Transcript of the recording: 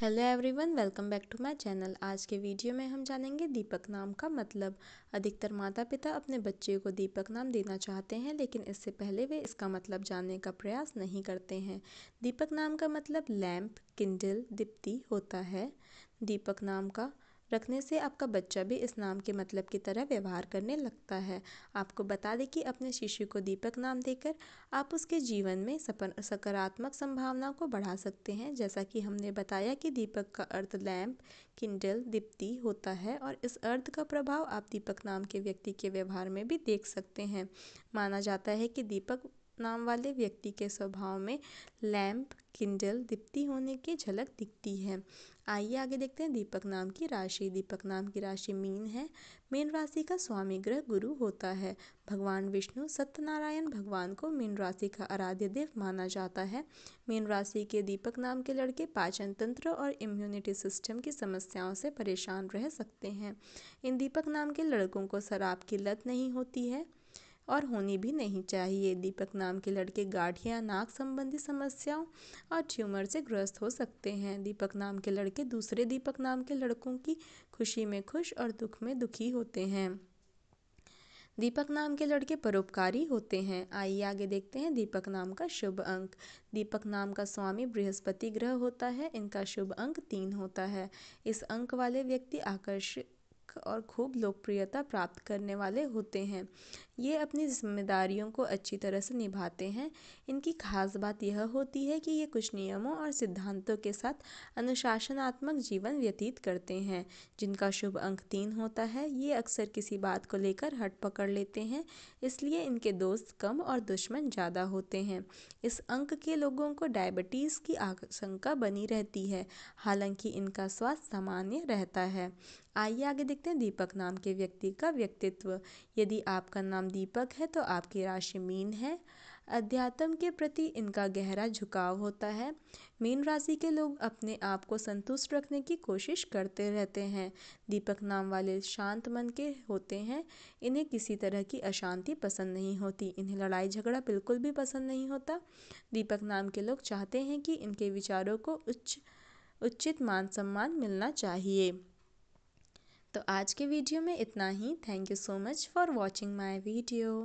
hello everyone welcome back to my channel आज के video में हम जानेंगे दीपक नाम का मतलब अधिकतर माता पिता अपने बच्चे को दीपक नाम देना चाहते हैं लेकिन इससे पहले वे इसका मतलब जानने का प्रयास नहीं करते हैं दीपक नाम का मतलब लैम्प किंडल दीप्ति होता है दीपक नाम का रखने से आपका बच्चा भी इस नाम के मतलब की तरह व्यवहार करने लगता है आपको बता दें कि अपने शिशु को दीपक नाम देकर आप उसके जीवन में सकारात्मक संभावना को बढ़ा सकते हैं जैसा कि हमने बताया कि दीपक का अर्थ लैम्प किंडल दीप्ति होता है और इस अर्थ का प्रभाव आप दीपक नाम के व्यक्ति के व्यवहार में भी देख सकते हैं माना जाता है कि दीपक नाम वाले व्यक्ति के स्वभाव में लैंप किंडल दीप्ति होने की झलक दिखती है आइए आगे देखते हैं दीपक नाम की राशि दीपक नाम की राशि मीन है मीन राशि का स्वामी ग्रह गुरु होता है भगवान विष्णु सत्यनारायण भगवान को मीन राशि का आराध्य देव माना जाता है मीन राशि के दीपक नाम के लड़के पाचन तंत्र और इम्यूनिटी सिस्टम की समस्याओं से परेशान रह सकते हैं इन दीपक नाम के लड़कों को शराब की लत नहीं होती है और होनी भी नहीं चाहिए दीपक नाम के लड़के गाठिया नाक संबंधी समस्याओं और ट्यूमर से ग्रस्त हो सकते हैं दीपक नाम के लड़के दूसरे दीपक नाम के लड़कों की खुशी में खुश और दुख में दुखी होते हैं दीपक नाम के लड़के परोपकारी होते हैं आइए आगे देखते हैं दीपक नाम का शुभ अंक दीपक नाम का स्वामी बृहस्पति ग्रह होता है इनका शुभ अंक तीन होता है इस अंक वाले व्यक्ति आकर्षित और खूब लोकप्रियता प्राप्त करने वाले होते हैं ये अपनी ज़िम्मेदारियों को अच्छी तरह से निभाते हैं इनकी खास बात यह होती है कि ये कुछ नियमों और सिद्धांतों के साथ अनुशासनात्मक जीवन व्यतीत करते हैं जिनका शुभ अंक तीन होता है ये अक्सर किसी बात को लेकर हट पकड़ लेते हैं इसलिए इनके दोस्त कम और दुश्मन ज़्यादा होते हैं इस अंक के लोगों को डायबिटीज़ की आशंका बनी रहती है हालांकि इनका स्वास्थ्य सामान्य रहता है आइए आगे देखते सकते हैं दीपक नाम के व्यक्ति का व्यक्तित्व यदि आपका नाम दीपक है तो आपकी राशि मीन है अध्यात्म के प्रति इनका गहरा झुकाव होता है मीन राशि के लोग अपने आप को संतुष्ट रखने की कोशिश करते रहते हैं दीपक नाम वाले शांत मन के होते हैं इन्हें किसी तरह की अशांति पसंद नहीं होती इन्हें लड़ाई झगड़ा बिल्कुल भी पसंद नहीं होता दीपक नाम के लोग चाहते हैं कि इनके विचारों को उच्च उचित मान सम्मान मिलना चाहिए तो आज के वीडियो में इतना ही thank you so much for watching my video